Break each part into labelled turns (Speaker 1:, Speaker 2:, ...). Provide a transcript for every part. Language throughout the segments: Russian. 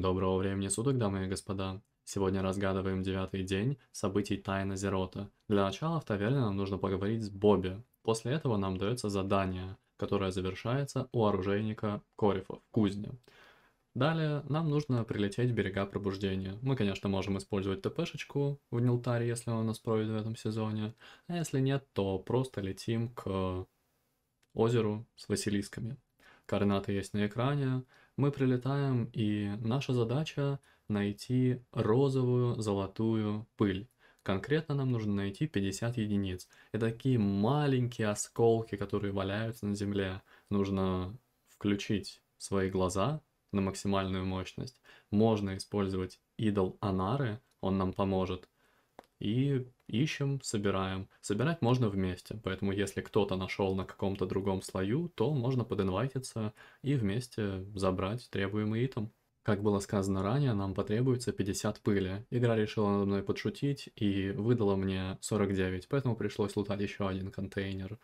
Speaker 1: Доброго времени суток, дамы и господа. Сегодня разгадываем девятый день событий Тайна Зерота. Для начала в таверне нам нужно поговорить с Бобби. После этого нам дается задание, которое завершается у оружейника Корифов в кузне. Далее нам нужно прилететь в берега пробуждения. Мы, конечно, можем использовать ТПшечку в Нилтаре, если он нас пройдет в этом сезоне. А если нет, то просто летим к озеру с Василисками. Координаты есть на экране мы прилетаем, и наша задача найти розовую золотую пыль. Конкретно нам нужно найти 50 единиц. Это такие маленькие осколки, которые валяются на земле, нужно включить свои глаза на максимальную мощность. Можно использовать идол Анары, он нам поможет – и ищем, собираем. Собирать можно вместе, поэтому если кто-то нашел на каком-то другом слою, то можно подинвайтиться и вместе забрать требуемый итем. Как было сказано ранее, нам потребуется 50 пыли. Игра решила надо мной подшутить и выдала мне 49, поэтому пришлось лутать еще один контейнер.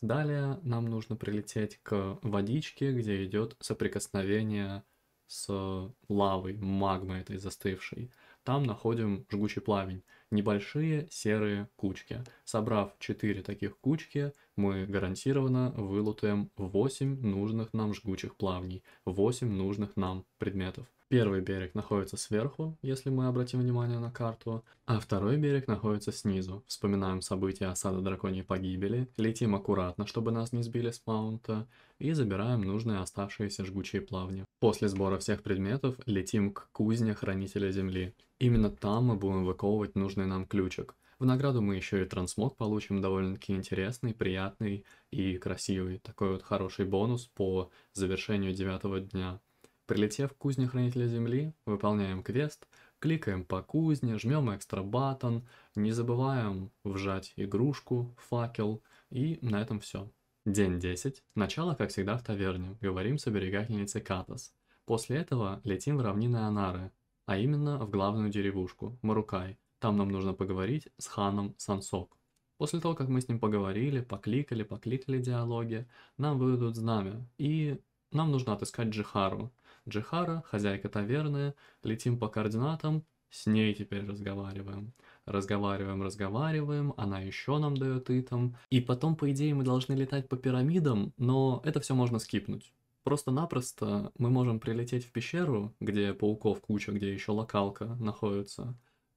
Speaker 1: Далее нам нужно прилететь к водичке, где идет соприкосновение с лавой, магмой этой застывшей там находим жгучий пламень, небольшие серые кучки. Собрав 4 таких кучки, мы гарантированно вылутаем 8 нужных нам жгучих плавней, 8 нужных нам предметов. Первый берег находится сверху, если мы обратим внимание на карту, а второй берег находится снизу. Вспоминаем события осады драконьей погибели, летим аккуратно, чтобы нас не сбили с маунта, и забираем нужные оставшиеся жгучие плавни. После сбора всех предметов летим к кузне Хранителя Земли. Именно там мы будем выковывать нужный нам ключик. В награду мы еще и трансмог получим довольно-таки интересный, приятный и красивый. Такой вот хороший бонус по завершению девятого дня. Прилетев к кузне Хранителя Земли, выполняем квест, кликаем по кузне, жмем экстра батон, не забываем вжать игрушку, факел, и на этом все. День 10. Начало, как всегда, в таверне. Говорим с оберегательницей Катас. После этого летим в равнины Анары, а именно в главную деревушку, Марукай, там нам нужно поговорить с ханом Сансок. После того, как мы с ним поговорили, покликали, покликали диалоги, нам выйдут знамя, и нам нужно отыскать Джихару. Джихара, хозяйка таверны, летим по координатам, с ней теперь разговариваем. Разговариваем, разговариваем, она еще нам дает итом. И потом, по идее, мы должны летать по пирамидам, но это все можно скипнуть. Просто-напросто мы можем прилететь в пещеру, где пауков куча, где еще локалка находится,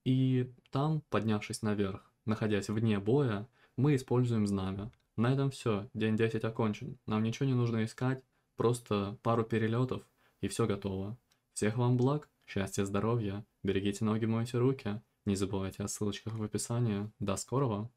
Speaker 1: и там, поднявшись наверх, находясь вне боя, мы используем знамя. На этом все, день 10 окончен. Нам ничего не нужно искать, просто пару перелетов и все готово. Всех вам благ, счастья, здоровья, берегите ноги, мойте руки. Не забывайте о ссылочках в описании. До скорого!